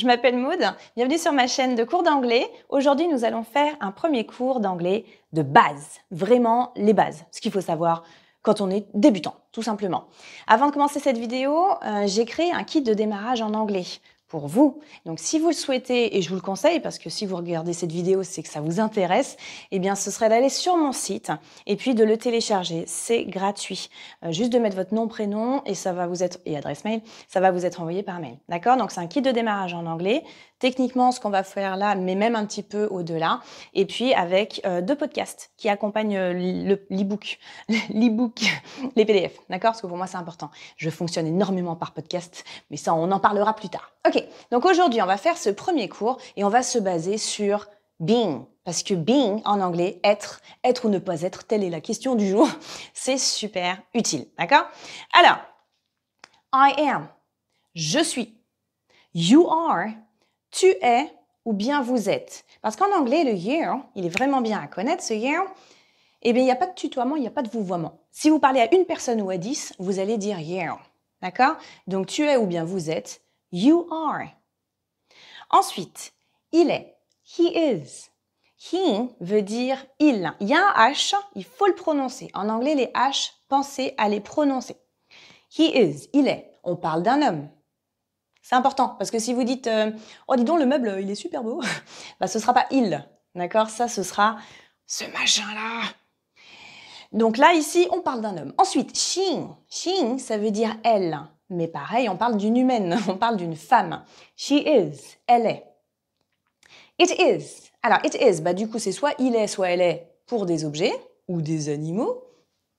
je m'appelle Maude, bienvenue sur ma chaîne de cours d'anglais. Aujourd'hui, nous allons faire un premier cours d'anglais de base, vraiment les bases, ce qu'il faut savoir quand on est débutant, tout simplement. Avant de commencer cette vidéo, euh, j'ai créé un kit de démarrage en anglais pour vous. Donc si vous le souhaitez, et je vous le conseille, parce que si vous regardez cette vidéo, c'est que ça vous intéresse, eh bien ce serait d'aller sur mon site et puis de le télécharger. C'est gratuit. Euh, juste de mettre votre nom, prénom et ça va vous être, et adresse mail, ça va vous être envoyé par mail. D'accord Donc c'est un kit de démarrage en anglais techniquement ce qu'on va faire là, mais même un petit peu au-delà. Et puis avec euh, deux podcasts qui accompagnent euh, l'e-book, l'e-book, les PDF, d'accord Parce que pour moi c'est important. Je fonctionne énormément par podcast, mais ça on en parlera plus tard. Ok, donc aujourd'hui on va faire ce premier cours et on va se baser sur being. Parce que being en anglais, être, être ou ne pas être, telle est la question du jour. C'est super utile, d'accord Alors, I am, je suis, you are, tu es ou bien vous êtes. Parce qu'en anglais, le you, il est vraiment bien à connaître, ce you. Eh bien, il n'y a pas de tutoiement, il n'y a pas de vouvoiement. Si vous parlez à une personne ou à dix, vous allez dire you. D'accord Donc, tu es ou bien vous êtes, you are. Ensuite, il est, he is. He veut dire il. Il y a un H, il faut le prononcer. En anglais, les H, pensez à les prononcer. He is, il est. On parle d'un homme. C'est important, parce que si vous dites euh, Oh, dis donc, le meuble, euh, il est super beau bah, ce sera pas il, d'accord Ça, ce sera ce machin-là. Donc là, ici, on parle d'un homme. Ensuite, she, she ça veut dire elle. Mais pareil, on parle d'une humaine, on parle d'une femme. She is, elle est. It is. Alors, it is, bah, du coup, c'est soit il est, soit elle est pour des objets ou des animaux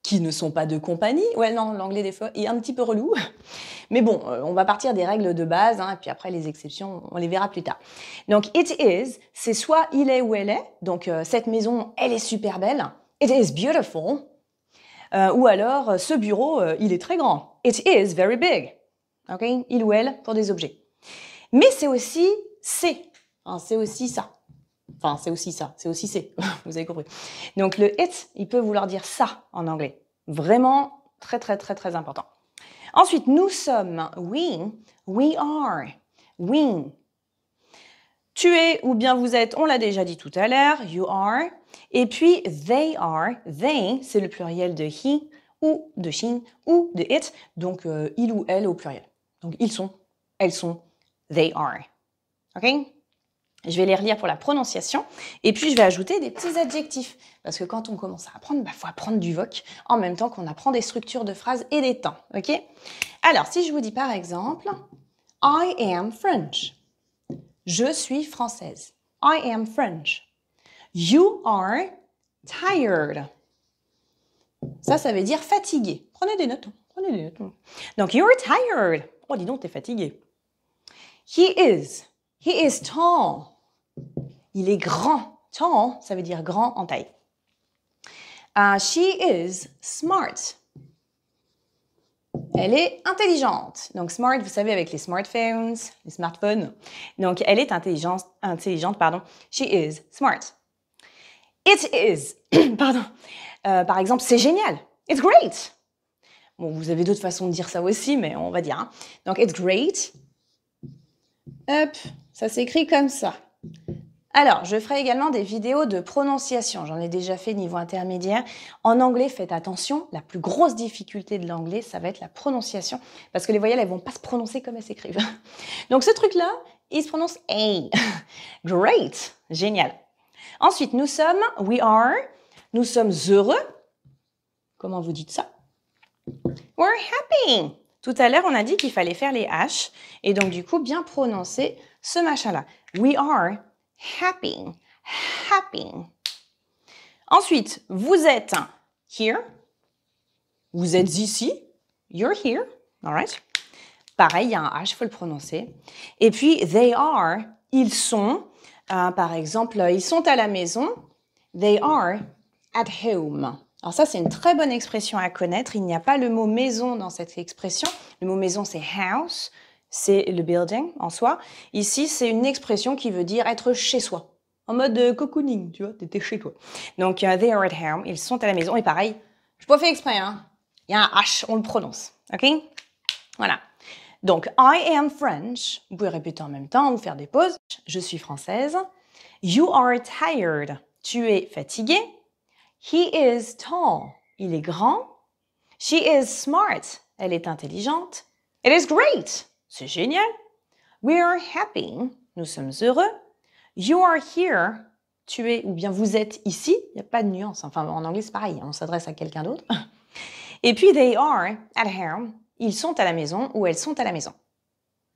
qui ne sont pas de compagnie. Ouais, non, l'anglais des fois est un petit peu relou. Mais bon, euh, on va partir des règles de base, et hein, puis après les exceptions, on les verra plus tard. Donc, it is, c'est soit il est ou elle est, donc euh, cette maison, elle est super belle, it is beautiful, euh, ou alors ce bureau, il est très grand, it is very big, ok, il ou elle pour des objets. Mais c'est aussi c'est, hein, c'est aussi ça. Enfin, c'est aussi ça, c'est aussi c'est, vous avez compris. Donc le it, il peut vouloir dire ça en anglais. Vraiment très très très très important. Ensuite, nous sommes, we, we are, we. Tu es ou bien vous êtes, on l'a déjà dit tout à l'heure, you are. Et puis they are, they, c'est le pluriel de he ou de she ou de it, donc euh, il ou elle au pluriel. Donc ils sont, elles sont, they are. OK je vais les relire pour la prononciation et puis je vais ajouter des petits adjectifs. Parce que quand on commence à apprendre, il bah, faut apprendre du voc en même temps qu'on apprend des structures de phrases et des temps. ok Alors, si je vous dis par exemple I am French. Je suis française. I am French. You are tired. Ça, ça veut dire fatigué. Prenez des notes. Prenez des notes. Donc, are tired. Oh, dis donc, t'es fatigué. He is. He is tall. Il est grand. Tall, ça veut dire grand en taille. Ah, she is smart. Elle est intelligente. Donc smart, vous savez, avec les smartphones, les smartphones. Donc elle est intelligente, intelligente pardon. She is smart. It is, pardon. Euh, par exemple, c'est génial. It's great. Bon, vous avez d'autres façons de dire ça aussi, mais on va dire. Hein. Donc it's great. Hop, ça s'écrit comme ça. Alors, je ferai également des vidéos de prononciation. J'en ai déjà fait niveau intermédiaire. En anglais, faites attention. La plus grosse difficulté de l'anglais, ça va être la prononciation. Parce que les voyelles, elles vont pas se prononcer comme elles s'écrivent. Donc, ce truc-là, il se prononce A. Great. Génial. Ensuite, nous sommes, we are, nous sommes heureux. Comment vous dites ça? We're happy. Tout à l'heure, on a dit qu'il fallait faire les H. Et donc, du coup, bien prononcer ce machin-là. We are happy, happy. Ensuite, vous êtes here. Vous êtes ici. You're here. All right. Pareil, il y a un H, il faut le prononcer. Et puis, they are, ils sont. Euh, par exemple, euh, ils sont à la maison. They are at home. Alors ça, c'est une très bonne expression à connaître. Il n'y a pas le mot maison dans cette expression. Le mot maison, c'est house c'est le building en soi. Ici, c'est une expression qui veut dire être chez soi, en mode euh, cocooning, tu vois, t'étais chez toi. Donc, euh, they are at home, ils sont à la maison. Et pareil, je pas fait exprès, hein. Il y a un H, on le prononce, ok Voilà. Donc, I am French. Vous pouvez répéter en même temps ou faire des pauses. Je suis française. You are tired. Tu es fatigué. He is tall. Il est grand. She is smart. Elle est intelligente. It is great. C'est génial. We are happy. Nous sommes heureux. You are here. Tu es ou bien vous êtes ici. Il n'y a pas de nuance. Enfin, en anglais, c'est pareil. Hein. On s'adresse à quelqu'un d'autre. Et puis, they are at home. Ils sont à la maison ou elles sont à la maison.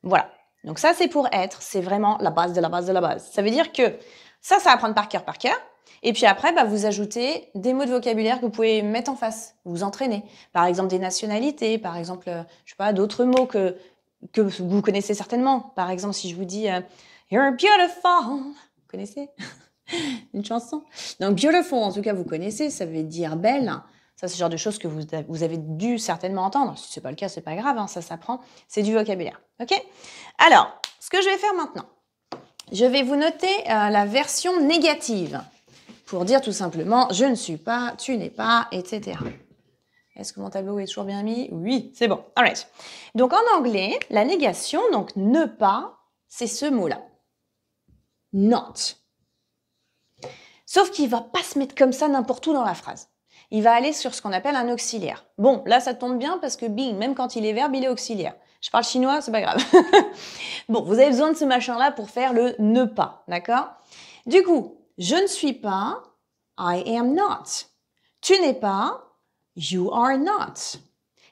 Voilà. Donc ça, c'est pour être. C'est vraiment la base de la base de la base. Ça veut dire que ça, ça va prendre par cœur, par cœur. Et puis après, bah, vous ajoutez des mots de vocabulaire que vous pouvez mettre en face, vous entraîner. Par exemple, des nationalités, par exemple, euh, je sais pas, d'autres mots que que vous connaissez certainement. Par exemple, si je vous dis euh, You're beautiful, vous connaissez une chanson. Donc beautiful, en tout cas, vous connaissez, ça veut dire belle. Ça, c'est le genre de choses que vous, avez dû certainement entendre. Si ce n'est pas le cas, n'est pas grave, hein, ça s'apprend. C'est du vocabulaire. OK Alors, ce que je vais faire maintenant, je vais vous noter euh, la version négative pour dire tout simplement je ne suis pas, tu n'es pas, etc. Est-ce que mon tableau est toujours bien mis Oui, c'est bon. All right. Donc en anglais, la négation, donc ne pas, c'est ce mot-là. Not. Sauf qu'il va pas se mettre comme ça n'importe où dans la phrase. Il va aller sur ce qu'on appelle un auxiliaire. Bon, là ça tombe bien parce que bing, même quand il est verbe, il est auxiliaire. Je parle chinois, c'est pas grave. bon, vous avez besoin de ce machin-là pour faire le ne pas, d'accord Du coup, je ne suis pas, I am not. Tu n'es pas, You are not.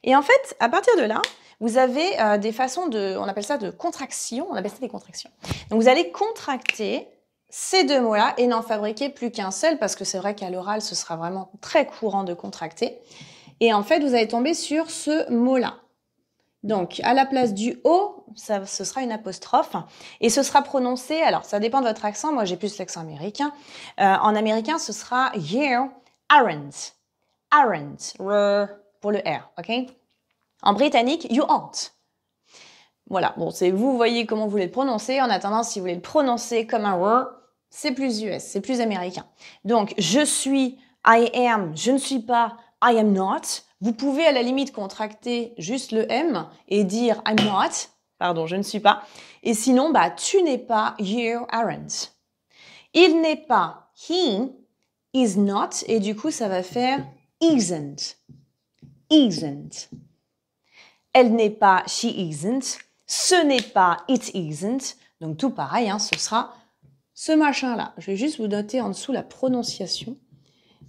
Et en fait, à partir de là, vous avez euh, des façons de, on appelle ça de contraction, on appelle ça des contractions. Donc vous allez contracter ces deux mots-là et n'en fabriquer plus qu'un seul parce que c'est vrai qu'à l'oral, ce sera vraiment très courant de contracter. Et en fait, vous allez tomber sur ce mot-là. Donc, à la place du O, ça, ce sera une apostrophe et ce sera prononcé, alors ça dépend de votre accent, moi j'ai plus l'accent américain. Euh, en américain, ce sera here, aren't aren't, pour le r, ok En britannique, you aren't. Voilà, bon, c'est vous voyez comment vous voulez le prononcer. En attendant, si vous voulez le prononcer comme un r, c'est plus US, c'est plus américain. Donc, je suis, I am, je ne suis pas, I am not. Vous pouvez à la limite contracter juste le M et dire I'm not, pardon, je ne suis pas. Et sinon, bah, tu n'es pas, you aren't. Il n'est pas, he is not, et du coup, ça va faire isn't, isn't. Elle n'est pas she isn't, ce n'est pas it isn't. Donc tout pareil, hein, ce sera ce machin-là. Je vais juste vous noter en dessous la prononciation.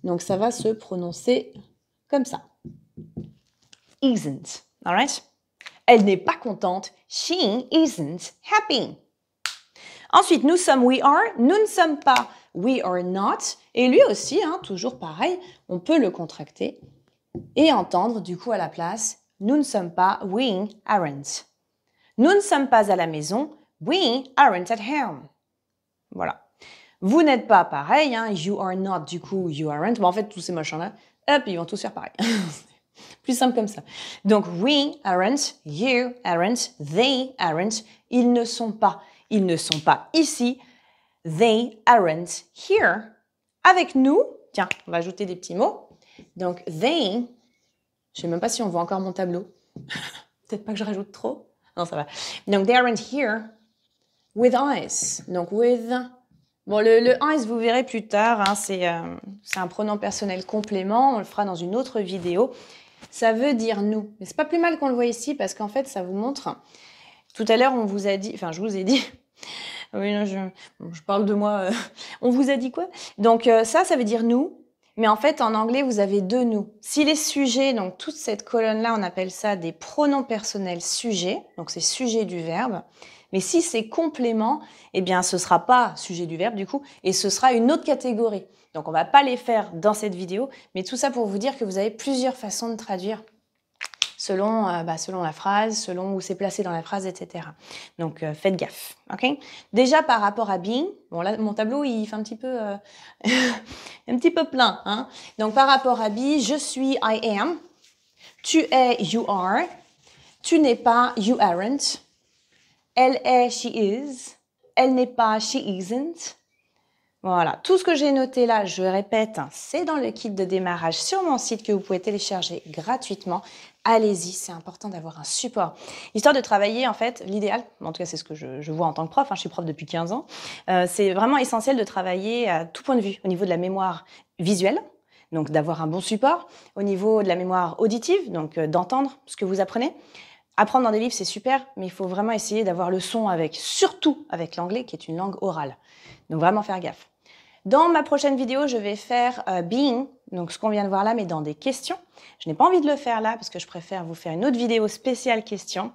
Donc ça va se prononcer comme ça. Isn't. right? Elle n'est pas contente. She isn't happy. Ensuite, nous sommes we are, nous ne sommes pas we are not. Et lui aussi, hein, toujours pareil, on peut le contracter et entendre du coup à la place nous ne sommes pas, we aren't. Nous ne sommes pas à la maison, we aren't at home. Voilà. Vous n'êtes pas pareil, hein, you are not, du coup, you aren't. en fait, tous ces machins-là, hop, ils vont tous faire pareil. Plus simple comme ça. Donc, we aren't, you aren't, they aren't, ils ne sont pas. Ils ne sont pas ici, They aren't here. Avec nous, tiens, on va ajouter des petits mots. Donc, they, je sais même pas si on voit encore mon tableau. Peut-être pas que je rajoute trop. Non, ça va. Donc, they aren't here with us. Donc, with. Bon, le, le us vous verrez plus tard, hein, euh, c'est un pronom personnel complément. On le fera dans une autre vidéo. Ça veut dire nous. Mais c'est pas plus mal qu'on le voit ici parce qu'en fait, ça vous montre. Tout à l'heure, on vous a dit, enfin, je vous ai dit ah oui, je, parle de moi. Euh, on vous a dit quoi Donc euh, ça, ça veut dire nous. Mais en fait, en anglais, vous avez deux nous. Si les sujets, donc toute cette colonne-là, on appelle ça des pronoms personnels sujets, donc c'est sujet du verbe. Mais si c'est complément, eh bien, ce sera pas sujet du verbe, du coup, et ce sera une autre catégorie. Donc, on ne va pas les faire dans cette vidéo, mais tout ça pour vous dire que vous avez plusieurs façons de traduire selon, euh, bah, selon la phrase, selon où c'est placé dans la phrase, etc. Donc euh, faites gaffe. ok Déjà par rapport à being, bon là mon tableau il fait un petit peu, euh, un petit peu plein. Hein Donc par rapport à be, je suis, I am. Tu es, you are. Tu n'es pas, you aren't. Elle est, she is. Elle n'est pas, she isn't. Voilà, tout ce que j'ai noté là, je répète, hein, c'est dans le kit de démarrage sur mon site que vous pouvez télécharger gratuitement allez-y, c'est important d'avoir un support. Histoire de travailler, en fait, l'idéal, en tout cas c'est ce que je, vois en tant que prof, hein, je suis prof depuis 15 ans, euh, c'est vraiment essentiel de travailler à tout point de vue, au niveau de la mémoire visuelle, donc d'avoir un bon support, au niveau de la mémoire auditive, donc euh, d'entendre ce que vous apprenez. Apprendre dans des livres, c'est super, mais il faut vraiment essayer d'avoir le son avec, surtout avec l'anglais, qui est une langue orale. Donc vraiment faire gaffe. Dans ma prochaine vidéo, je vais faire euh, Being, donc ce qu'on vient de voir là, mais dans des questions. Je n'ai pas envie de le faire là parce que je préfère vous faire une autre vidéo spéciale questions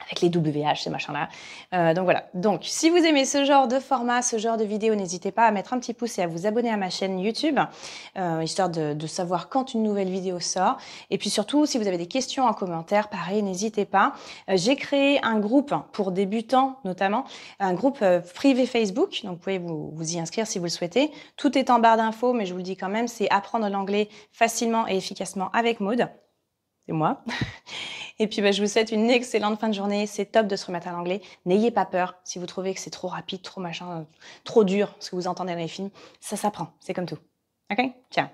avec les WH, ces machins-là. Euh, donc voilà. Donc, si vous aimez ce genre de format, ce genre de vidéo, n'hésitez pas à mettre un petit pouce et à vous abonner à ma chaîne YouTube, euh, histoire de, savoir quand une nouvelle vidéo sort. Et puis surtout, si vous avez des questions en commentaire, pareil, n'hésitez pas. Euh, j'ai créé un groupe pour débutants, notamment, un groupe privé Facebook. Donc, vous pouvez vous, vous, y inscrire si vous le souhaitez. Tout est en barre d'infos, mais je vous le dis quand même, c'est apprendre l'anglais facilement et efficacement avec Maude. C'est moi. Et puis, bah, je vous souhaite une excellente fin de journée. C'est top de se remettre à l'anglais. N'ayez pas peur si vous trouvez que c'est trop rapide, trop machin, euh, trop dur, ce que vous entendez dans les films. Ça s'apprend. C'est comme tout. OK Tiens.